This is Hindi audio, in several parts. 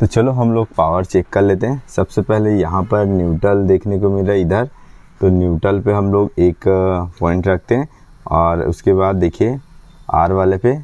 तो चलो हम लोग पावर चेक कर लेते हैं सबसे पहले यहाँ पर न्यूट्रल देखने को मिला इधर तो न्यूट्रल पे हम लोग एक पॉइंट रखते हैं और उसके बाद देखिए आर वाले पे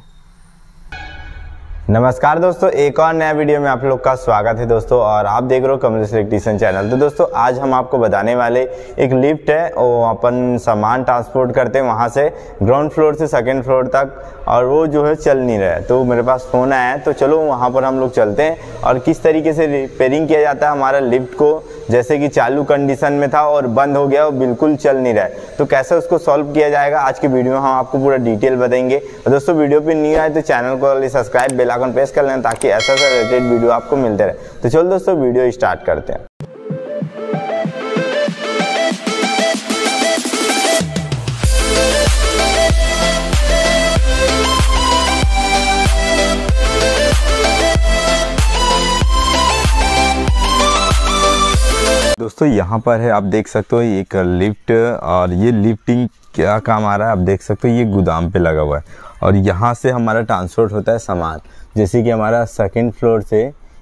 नमस्कार दोस्तों एक और नया वीडियो में आप लोग का स्वागत है दोस्तों और आप देख रहे हो कम्युनिस्ट इलेक्ट्रीशियन चैनल तो दोस्तों आज हम आपको बताने वाले एक लिफ्ट है वो अपन सामान ट्रांसपोर्ट करते हैं वहाँ से ग्राउंड फ्लोर से सेकंड फ्लोर तक और वो जो है चल नहीं रहा है तो मेरे पास फ़ोन आया है तो चलो वहाँ पर हम लोग चलते हैं और किस तरीके से रिपेयरिंग किया जाता है हमारा लिफ्ट को जैसे कि चालू कंडीशन में था और बंद हो गया और बिल्कुल चल नहीं रहा है तो कैसे उसको सॉल्व किया जाएगा आज की वीडियो में हम आपको पूरा डिटेल बताएंगे और तो दोस्तों वीडियो पर नहीं आए तो चैनल को सब्सक्राइब बेला आइकन प्रेस कर लेना ताकि ऐसा ऐसा रिलेटेड वीडियो आपको मिलते रहे तो चलो दोस्तों वीडियो स्टार्ट करते हैं दोस्तों यहाँ पर है आप देख सकते हो एक लिफ्ट और ये लिफ्टिंग क्या काम आ रहा है आप देख सकते हो ये गोदाम पे लगा हुआ है और यहाँ से हमारा ट्रांसपोर्ट होता है सामान जैसे कि हमारा सेकेंड फ्लोर से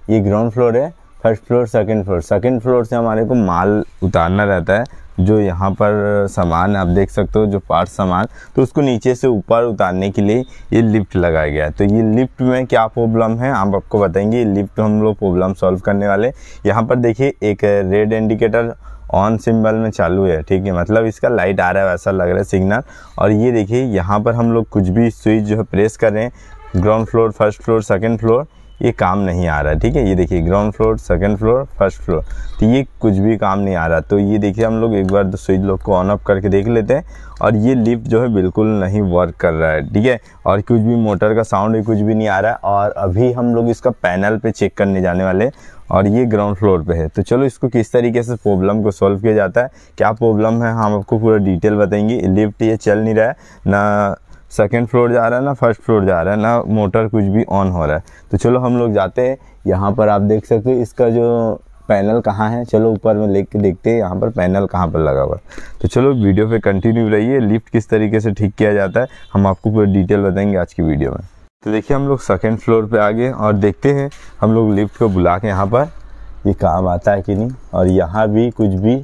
ये ग्राउंड फ्लोर है first floor second floor second floor से हमारे को माल उतारना रहता है जो यहाँ पर सामान आप देख सकते हो जो पार्ट सामान तो उसको नीचे से ऊपर उतारने के लिए ये लिफ्ट लगाया गया है तो ये लिफ्ट में क्या प्रॉब्लम है आप आपको बताएंगे ये लिफ्ट हम लोग प्रॉब्लम सॉल्व करने वाले यहाँ पर देखिए एक रेड इंडिकेटर ऑन सिंबल में चालू है ठीक है मतलब इसका लाइट आ रहा है वैसा लग रहा है सिग्नल और ये देखिए यहाँ पर हम लोग कुछ भी स्विच जो है प्रेस कर रहे हैं ground floor first floor second floor ये काम नहीं आ रहा है ठीक है ये देखिए ground floor second floor first floor तो ये कुछ भी काम नहीं आ रहा तो ये देखिए हम लोग एक बार स्विच तो लॉक को ऑन ऑफ करके देख लेते हैं और ये लिफ्ट जो है बिल्कुल नहीं वर्क कर रहा है ठीक है और कुछ भी मोटर का साउंड भी कुछ भी नहीं आ रहा है और अभी हम लोग इसका पैनल पर चेक करने जाने वाले और ये ग्राउंड फ्लोर पे है तो चलो इसको किस तरीके से प्रॉब्लम को सॉल्व किया जाता है क्या प्रॉब्लम है हम आपको पूरा डिटेल बताएंगे लिफ्ट ये चल नहीं रहा है ना सेकेंड फ्लोर जा रहा है ना फर्स्ट फ्लोर जा रहा है ना मोटर कुछ भी ऑन हो रहा है तो चलो हम लोग जाते हैं यहाँ पर आप देख सकते हो इसका जो पैनल कहाँ है चलो ऊपर में लेके देखते हैं यहाँ पर पैनल कहाँ पर लगा हुआ है तो चलो वीडियो पे कंटिन्यू रहिए लिफ्ट किस तरीके से ठीक किया जाता है हम आपको पूरा डिटेल बताएंगे आज की वीडियो में तो देखिए हम लोग सेकेंड फ्लोर पर आ गए और देखते हैं हम लोग लिफ्ट को बुला के यहाँ पर ये काम आता है कि नहीं और यहाँ भी कुछ भी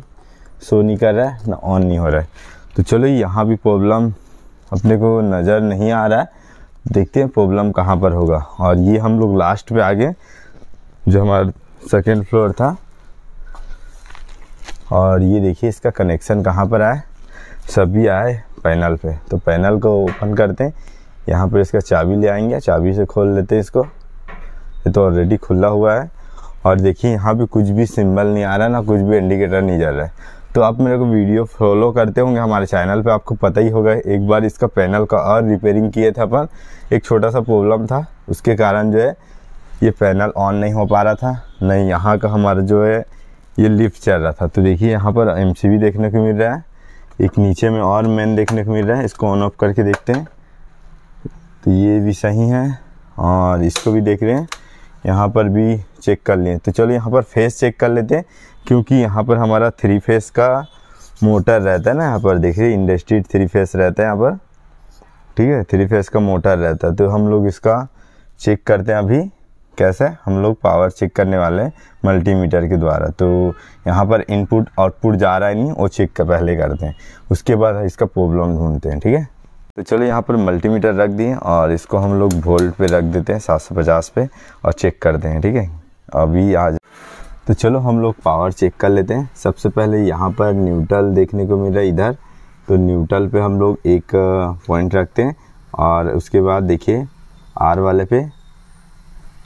शो नहीं कर रहा है ना ऑन नहीं हो रहा है तो चलो यहाँ भी प्रॉब्लम अपने को नज़र नहीं आ रहा है देखते हैं प्रॉब्लम कहाँ पर होगा और ये हम लोग लास्ट पे आ गए जो हमारा सेकेंड फ्लोर था और ये देखिए इसका कनेक्शन कहाँ पर आए सभी आए पैनल पे तो पैनल को ओपन करते हैं यहाँ पर इसका चाबी ले आएंगे चाबी से खोल लेते हैं इसको ये तो ऑलरेडी खुला हुआ है और देखिए यहाँ भी कुछ भी सिंबल नहीं आ रहा ना कुछ भी इंडिकेटर नहीं जा रहा है तो आप मेरे को वीडियो फॉलो करते होंगे हमारे चैनल पे आपको पता ही होगा एक बार इसका पैनल का और रिपेयरिंग किए थे अपन एक छोटा सा प्रॉब्लम था उसके कारण जो है ये पैनल ऑन नहीं हो पा रहा था नहीं यहाँ का हमारा जो है ये लिफ्ट चल रहा था तो देखिए यहाँ पर एम देखने को मिल रहा है एक नीचे में और मेन देखने को मिल रहा है इसको ऑन ऑफ करके देखते हैं तो ये भी सही है और इसको भी देख रहे हैं यहाँ पर भी चेक कर लें तो चलो यहाँ पर फेस चेक कर लेते हैं क्योंकि यहाँ पर हमारा थ्री फेस का मोटर रहता है ना यहाँ पर देखिए इंडस्ट्री थ्री फेस रहता है यहाँ पर ठीक है थ्री फेस का मोटर रहता है तो हम लोग इसका चेक करते हैं अभी कैसे हम लोग पावर चेक करने वाले हैं मल्टीमीटर के द्वारा तो यहाँ पर इनपुट आउटपुट जा रहा है नहीं वो चेक कर पहले करते हैं उसके बाद इसका प्रॉब्लम ढूंढते हैं ठीक है तो चलो यहाँ पर मल्टीमीटर रख दिए और इसको हम लोग वोल्ट पे रख देते हैं सात सौ पचास पे और चेक करते हैं ठीक है अभी आज तो चलो हम लोग पावर चेक कर लेते हैं सबसे पहले यहाँ पर न्यूट्रल देखने को मिल रहा है इधर तो न्यूट्रल पे हम लोग एक पॉइंट रखते हैं और उसके बाद देखिए आर वाले पे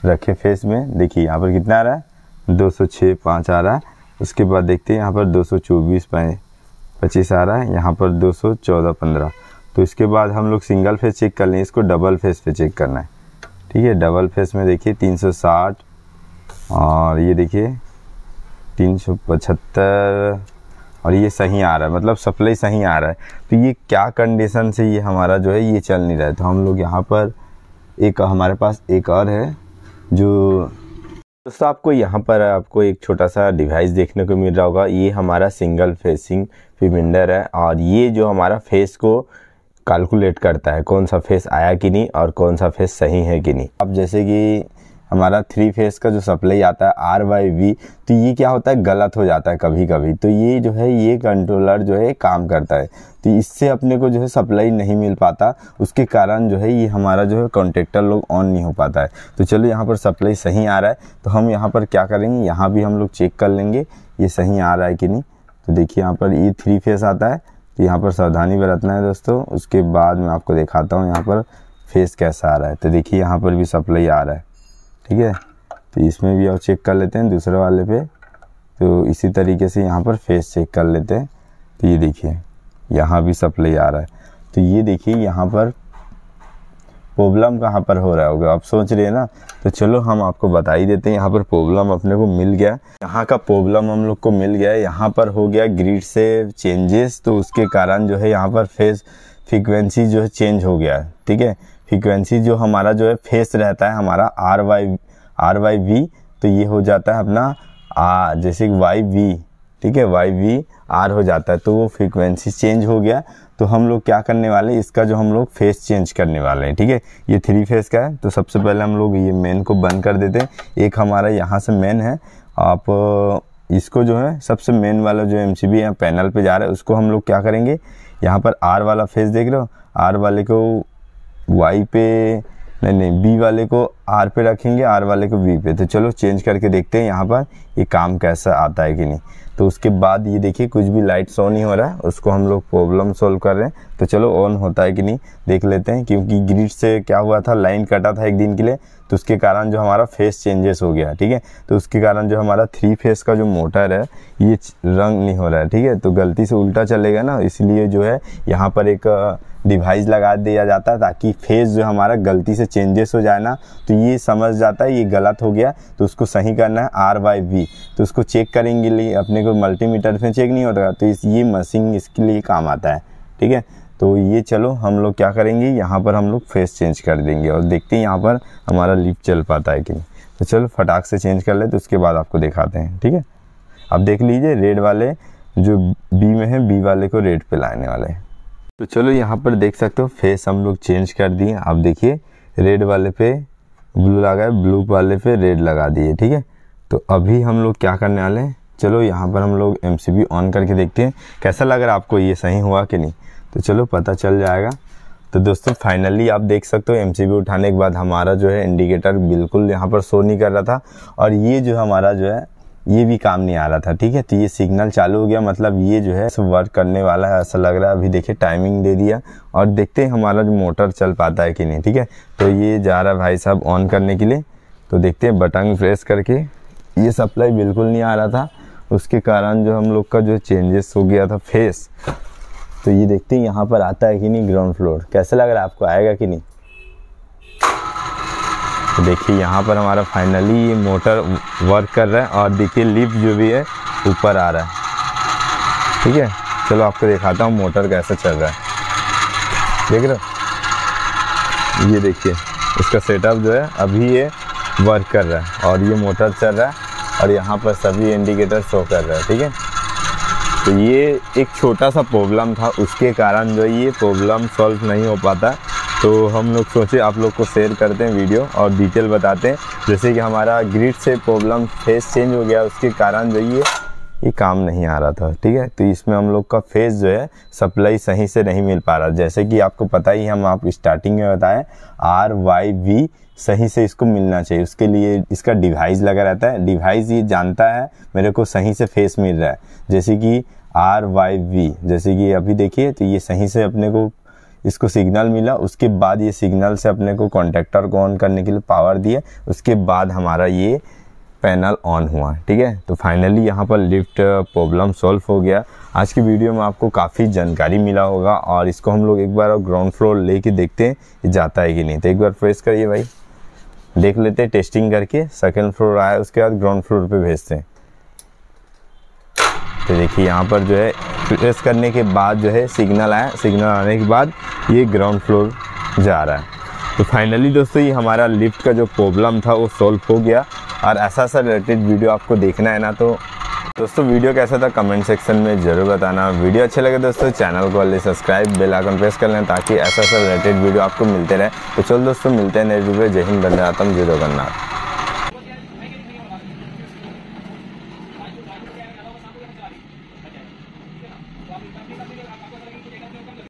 रखे फेस में देखिए यहाँ पर कितना आ रहा है दो सौ छः पाँच आ रहा है उसके बाद देखते हैं यहाँ पर दो सौ चौबीस पच्चीस आ रहा है यहाँ पर दो सौ चौदह पंद्रह तो इसके बाद हम लोग सिंगल फेस चेक कर लें इसको डबल फेस पे चेक करना है ठीक है डबल फेस में देखिए तीन सौ साठ और ये देखिए तीन सौ पचहत्तर और ये सही आ रहा है मतलब सप्लाई सही आ रहा है तो ये क्या कंडीशन से ये हमारा जो है ये चल नहीं रहा है तो हम लोग यहाँ पर एक हमारे पास एक और है जो दोस्तों आपको यहाँ पर आपको एक छोटा सा डिवाइस देखने को मिल रहा होगा ये हमारा सिंगल फेसिंग फिमिंडर है और ये जो हमारा फेस को कैलकुलेट करता है कौन सा फेस आया कि नहीं और कौन सा फेस सही है कि नहीं अब जैसे कि हमारा थ्री फेस का जो सप्लाई आता है आर वाई वी तो ये क्या होता है गलत हो जाता है कभी कभी तो ये जो है ये कंट्रोलर जो है काम करता है तो इससे अपने को जो है सप्लाई नहीं मिल पाता उसके कारण जो है ये हमारा जो है कॉन्ट्रेक्टर लोग ऑन नहीं हो पाता है तो चलो यहाँ पर सप्लाई सही आ रहा है तो हम यहाँ पर क्या करेंगे यहाँ भी हम लोग चेक कर लेंगे ये सही आ रहा है कि नहीं तो देखिए यहाँ पर ये थ्री फेस आता है तो यहाँ पर सावधानी बरतना है दोस्तों उसके बाद मैं आपको दिखाता हूँ यहाँ पर फेस कैसा आ रहा है तो देखिए यहाँ पर भी सप्लाई आ रहा है ठीक है तो इसमें भी और चेक कर लेते हैं दूसरे वाले पे तो इसी तरीके से यहाँ पर फेस चेक कर लेते हैं तो ये देखिए यहाँ भी सप्लाई आ रहा है तो ये देखिए यहाँ पर प्रॉब्लम कहाँ पर हो रहा होगा आप सोच रहे हैं ना तो चलो हम आपको बता ही देते हैं यहाँ पर प्रॉब्लम अपने को मिल गया यहाँ का प्रॉब्लम हम लोग को मिल गया यहाँ पर हो गया ग्रिड से चेंजेस तो उसके कारण जो है यहाँ पर फेस फ्रिक्वेंसी जो है चेंज हो गया ठीक है फ्रीक्वेंसी जो हमारा जो है फेस रहता है हमारा R Y R Y V तो ये हो जाता है अपना आ जैसे वाई वी ठीक है वाई वी आर हो जाता है तो वो फ्रीक्वेंसी चेंज हो गया तो हम लोग क्या करने वाले इसका जो हम लोग फेस चेंज करने वाले हैं ठीक है ये थ्री फेस का है तो सबसे पहले हम लोग ये मेन को बंद कर देते हैं एक हमारा यहाँ से मेन है आप इसको जो है सबसे मेन वाला जो एम सी बी पैनल पे जा रहा है उसको हम लोग क्या करेंगे यहाँ पर आर वाला फेस देख रहे हो आर वाले को वाई पे नहीं नहीं बी वाले को आर पे रखेंगे आर वाले को बी पे तो चलो चेंज करके देखते हैं यहाँ पर ये काम कैसा आता है कि नहीं तो उसके बाद ये देखिए कुछ भी लाइट शो नहीं हो रहा है उसको हम लोग प्रॉब्लम सॉल्व कर रहे हैं तो चलो ऑन होता है कि नहीं देख लेते हैं क्योंकि ग्रिड से क्या हुआ था लाइन कटा था एक दिन के लिए तो उसके कारण जो हमारा फेस चेंजेस हो गया ठीक है तो उसके कारण जो हमारा थ्री फेस का जो मोटर है ये रंग नहीं हो रहा है ठीक है तो गलती से उल्टा चलेगा ना इसलिए जो है यहाँ पर एक डिवाइस लगा दिया जाता है ताकि फेस जो हमारा गलती से चेंजेस हो जाए ना तो ये समझ जाता है ये गलत हो गया तो उसको सही करना है आर वाई वी तो उसको चेक करेंगे लिए अपने को मल्टीमीटर में चेक नहीं होता तो इस ये मशीन इसके लिए काम आता है ठीक है तो ये चलो हम लोग क्या करेंगे यहाँ पर हम लोग फेस चेंज कर देंगे और देखते हैं यहाँ पर हमारा लिप चल पाता है कि नहीं तो चलो फटाक से चेंज कर ले तो उसके बाद आपको दिखाते हैं ठीक है आप देख लीजिए रेड वाले जो बी में है बी वाले को रेड पे लाने वाले हैं तो चलो यहाँ पर देख सकते हो फेस हम लोग चेंज कर दिए आप देखिए रेड वाले पे ब्लू लगा है ब्लू वाले पे रेड लगा दिए ठीक है तो अभी हम लोग क्या करने वाले हैं चलो यहाँ पर हम लोग एम ऑन करके देखते हैं कैसा लग रहा है आपको ये सही हुआ कि नहीं तो चलो पता चल जाएगा तो दोस्तों फाइनली आप देख सकते हो एम उठाने के बाद हमारा जो है इंडिकेटर बिल्कुल यहाँ पर शो नहीं कर रहा था और ये जो हमारा जो है ये भी काम नहीं आ रहा था ठीक है तो ये सिग्नल चालू हो गया मतलब ये जो है वर्क करने वाला है ऐसा लग रहा है अभी देखिए टाइमिंग दे दिया और देखते हैं हमारा जो मोटर चल पाता है कि नहीं ठीक है तो ये जा रहा भाई साहब ऑन करने के लिए तो देखते हैं बटन प्रेस करके ये सप्लाई बिल्कुल नहीं आ रहा था उसके कारण जो हम लोग का जो चेंजेस हो गया था फेस तो ये देखते हैं यहाँ पर आता है कि नहीं ग्राउंड फ्लोर कैसा लग रहा है आपको आएगा कि नहीं तो देखिए यहाँ पर हमारा फाइनली ये मोटर वर्क कर रहा है और देखिए लिफ्ट जो भी है ऊपर आ रहा है ठीक है चलो आपको दिखाता हूँ मोटर कैसा चल रहा है देख रहे हो ये देखिए इसका सेटअप जो है अभी ये वर्क कर रहा है और ये मोटर चल रहा है और यहाँ पर सभी इंडिकेटर शो कर रहा है ठीक है तो ये एक छोटा सा प्रॉब्लम था उसके कारण जो ये प्रॉब्लम सॉल्व नहीं हो पाता तो हम लोग सोचे आप लोग को शेयर करते हैं वीडियो और डिटेल बताते हैं जैसे कि हमारा ग्रिड से प्रॉब्लम फेस चेंज हो गया उसके कारण जो ये ये काम नहीं आ रहा था ठीक है तो इसमें हम लोग का फेस जो है सप्लाई सही से नहीं मिल पा रहा जैसे कि आपको पता ही हम आप स्टार्टिंग में बताएं आर वाई वी सही से इसको मिलना चाहिए उसके लिए इसका डिवाइस लगा रहता है डिवाइस ये जानता है मेरे को सही से फेस मिल रहा है जैसे कि आर वाई वी जैसे कि अभी देखिए तो ये सही से अपने को इसको सिग्नल मिला उसके बाद ये सिग्नल से अपने को कॉन्टेक्टर को ऑन करने के लिए पावर दिया उसके बाद हमारा ये पैनल ऑन हुआ ठीक है तो फाइनली यहाँ पर लिफ्ट प्रॉब्लम सॉल्व हो गया आज की वीडियो में आपको काफ़ी जानकारी मिला होगा और इसको हम लोग एक बार और ग्राउंड फ्लोर लेके देखते हैं जाता है कि नहीं तो एक बार प्रेस करिए भाई देख लेते हैं टेस्टिंग करके सेकेंड फ्लोर आया उसके बाद ग्राउंड फ्लोर पर भेजते हैं तो देखिए यहाँ पर जो है प्रेस करने के बाद जो है सिग्नल आया सिग्नल आने के बाद ये ग्राउंड फ्लोर जा रहा है तो फाइनली दोस्तों ये हमारा लिफ्ट का जो प्रॉब्लम था वो सॉल्व हो गया और ऐसा सा रिलेटेड वीडियो आपको देखना है ना तो दोस्तों वीडियो कैसा था कमेंट सेक्शन में ज़रूर बताना वीडियो अच्छे लगे दोस्तों चैनल को already subscribe bell icon press कर लें ताकि ऐसा सा रिलेटेड वीडियो आपको मिलते रहे तो चलो दोस्तों मिलते हैं नए वीडियो जय हिंद बंदे आतम जय करना